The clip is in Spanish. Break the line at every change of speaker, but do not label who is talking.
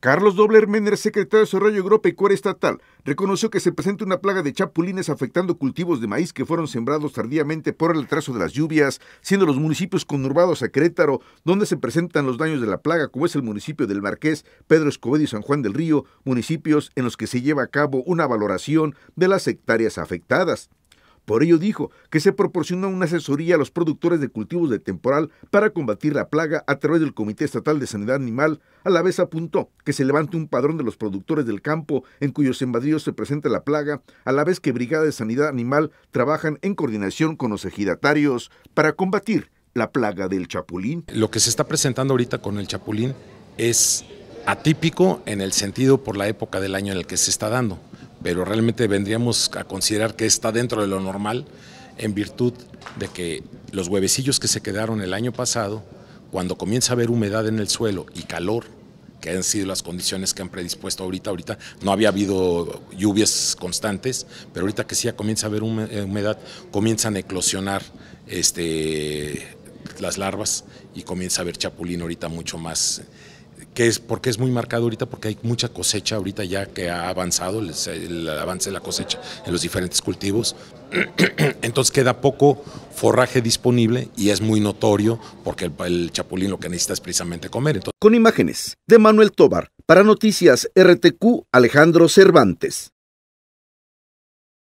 Carlos Dobler Méndez, secretario de Desarrollo Agropecuario Estatal, reconoció que se presenta una plaga de chapulines afectando cultivos de maíz que fueron sembrados tardíamente por el retraso de las lluvias, siendo los municipios conurbados a Querétaro donde se presentan los daños de la plaga, como es el municipio del Marqués, Pedro Escobedo y San Juan del Río, municipios en los que se lleva a cabo una valoración de las hectáreas afectadas. Por ello dijo que se proporcionó una asesoría a los productores de cultivos de temporal para combatir la plaga a través del Comité Estatal de Sanidad Animal. A la vez apuntó que se levante un padrón de los productores del campo en cuyos invadidos se presenta la plaga, a la vez que Brigada de Sanidad Animal trabajan en coordinación con los ejidatarios para combatir la plaga del chapulín.
Lo que se está presentando ahorita con el chapulín es atípico en el sentido por la época del año en el que se está dando pero realmente vendríamos a considerar que está dentro de lo normal en virtud de que los huevecillos que se quedaron el año pasado, cuando comienza a haber humedad en el suelo y calor, que han sido las condiciones que han predispuesto ahorita, ahorita no había habido lluvias constantes, pero ahorita que sí comienza a haber eh, humedad, comienzan a eclosionar este, las larvas y comienza a haber chapulín ahorita mucho más que es porque es muy marcado ahorita, porque hay mucha cosecha ahorita ya que ha avanzado el, avance de la cosecha en los diferentes cultivos. Entonces queda poco forraje disponible y es muy notorio porque el, chapulín lo que necesita es precisamente comer. Con
imágenes de Manuel Tobar, para Noticias RTQ, Alejandro Cervantes.